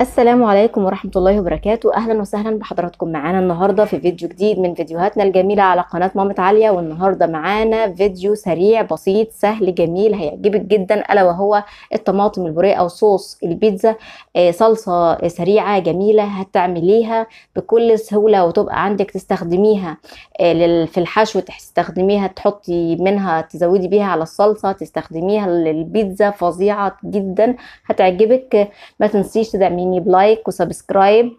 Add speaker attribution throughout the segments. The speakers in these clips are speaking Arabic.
Speaker 1: السلام عليكم ورحمة الله وبركاته أهلا وسهلا بحضراتكم معانا النهاردة في فيديو جديد من فيديوهاتنا الجميلة على قناة مامة عالية والنهاردة معانا فيديو سريع بسيط سهل جميل هيعجبك جدا ألا وهو الطماطم البوري أو صوص البيتزا آه، صلصة سريعة جميلة هتعمليها بكل سهولة وتبقى عندك تستخدميها آه، في الحشو تستخدميها تحطي منها تزودي بيها على الصلصة تستخدميها للبيتزا فظيعة جدا هتعجبك ما تنسيش تدعميني تدعميني بلايك وسبسكرايب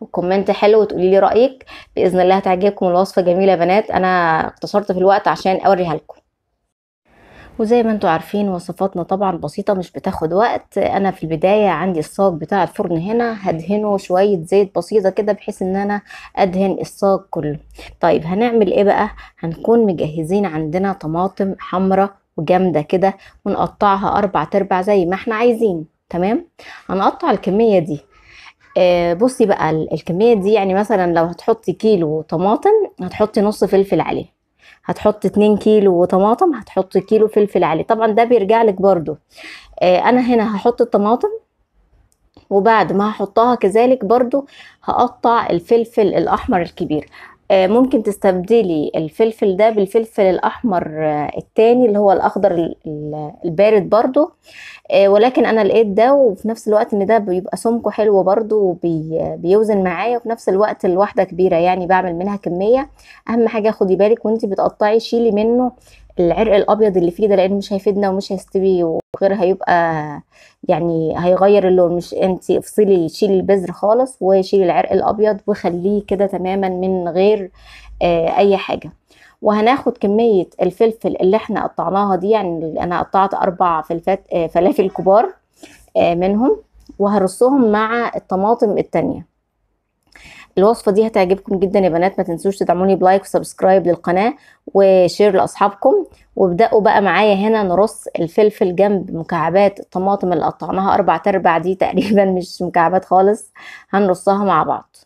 Speaker 1: وكومنت حلو وتقولي لي رايك باذن الله هتعجبكم الوصفه جميله يا بنات انا اختصرت في الوقت عشان اوريها لكم وزي ما انتم عارفين وصفاتنا طبعا بسيطة مش بتاخد وقت انا في البداية عندي الصاج بتاع الفرن هنا هدهنه شوية زيت بسيطة كده بحيث ان انا ادهن الصاج كله طيب هنعمل ايه بقى هنكون مجهزين عندنا طماطم حمرة وجامدة كده ونقطعها اربع تربع زي ما احنا عايزين تمام هنقطع الكميه دي آه بصي بقى الكميه دي يعني مثلا لو هتحطي كيلو طماطم هتحطي نص فلفل عليه هتحطي 2 كيلو طماطم هتحطي كيلو فلفل عليه طبعا ده بيرجع لك برضو آه انا هنا هحط الطماطم وبعد ما هحطها كذلك برضو هقطع الفلفل الاحمر الكبير آه، ممكن تستبدلي الفلفل ده بالفلفل الاحمر آه، التاني اللي هو الاخضر البارد برضو آه، ولكن انا لقيت ده وفي نفس الوقت ان ده بيبقى سمكه حلو برضو وبيوزن معايا وفي نفس الوقت الواحده كبيره يعني بعمل منها كميه اهم حاجه خدي بالك وانت بتقطعي شيلي منه العرق الابيض اللي فيه ده لان مش هيفيدنا ومش هيستوي وغير هيبقى يعني هيغير اللون مش انت افصلي شيلي البذر خالص وشيلي العرق الابيض وخليه كده تماما من غير آه اي حاجه وهناخد كميه الفلفل اللي احنا قطعناها دي يعني انا قطعت اربع فلفات آه فلافل كبار آه منهم وهرصهم مع الطماطم التانيه الوصفه دي هتعجبكم جدا يا بنات ما تنسوش تدعموني بلايك وسبسكرايب للقناه وشير لاصحابكم وابداوا بقى معايا هنا نرص الفلفل جنب مكعبات الطماطم اللي قطعناها اربع ارباع دي تقريبا مش مكعبات خالص هنرصها مع بعض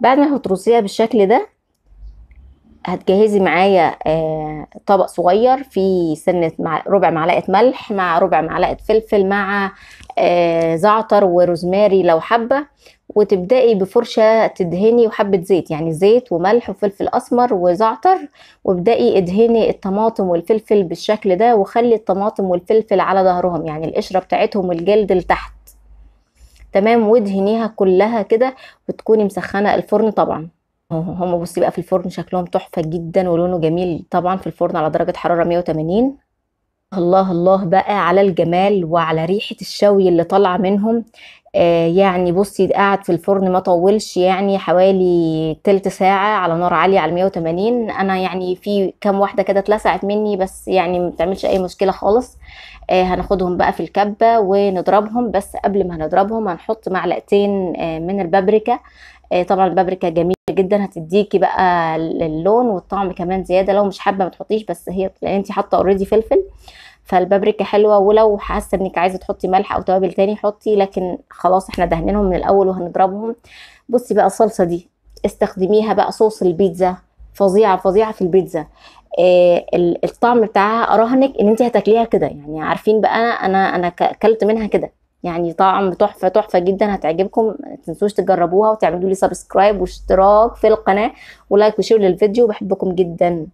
Speaker 1: بعد ما هترصيها بالشكل ده هتجهزي معايا آه، طبق صغير فيه سنة مع ربع معلقة ملح مع ربع معلقة فلفل مع آه، زعتر وروزماري لو حابة وتبدأي بفرشة تدهني وحبة زيت يعني زيت وملح وفلفل أسمر وزعتر وابدأي ادهني الطماطم والفلفل بالشكل ده وخلي الطماطم والفلفل على ظهرهم يعني القشرة بتاعتهم والجلد لتحت تمام وادهنيها كلها كده وتكوني مسخنة الفرن طبعا هما بصي بقى في الفرن شكلهم تحفة جدا ولونه جميل طبعا في الفرن على درجة حرارة 180 الله الله بقى على الجمال وعلى ريحة الشوي اللي طالعة منهم آه يعني بصي قاعد في الفرن ما طولش يعني حوالي تلت ساعة على نار عالية على 180 انا يعني في كام واحدة كده اتلسعت مني بس يعني ما تعملش اي مشكلة خالص آه هناخدهم بقى في الكبة ونضربهم بس قبل ما نضربهم هنحط معلقتين آه من البابريكا آه طبعا البابريكا جميل جدا هتديكي بقى اللون والطعم كمان زياده لو مش حابه ما تحطيش بس هي لان يعني انت حاطه اوريدي فلفل فالبابريكا حلوه ولو حاسه انك عايزه تحطي ملح او توابل تاني حطي لكن خلاص احنا دهنينهم من الاول وهنضربهم بصي بقى الصلصه دي استخدميها بقى صوص البيتزا فظيعه فظيعه في البيتزا آه، الطعم بتاعها اراهنك ان انت هتاكليها كده يعني عارفين بقى انا انا اكلت منها كده يعني طعم تحفه تحفه جدا هتعجبكم تنسوش تجربوها وتعملوا لي سبسكرايب واشتراك في القناه ولايك وشير للفيديو بحبكم جدا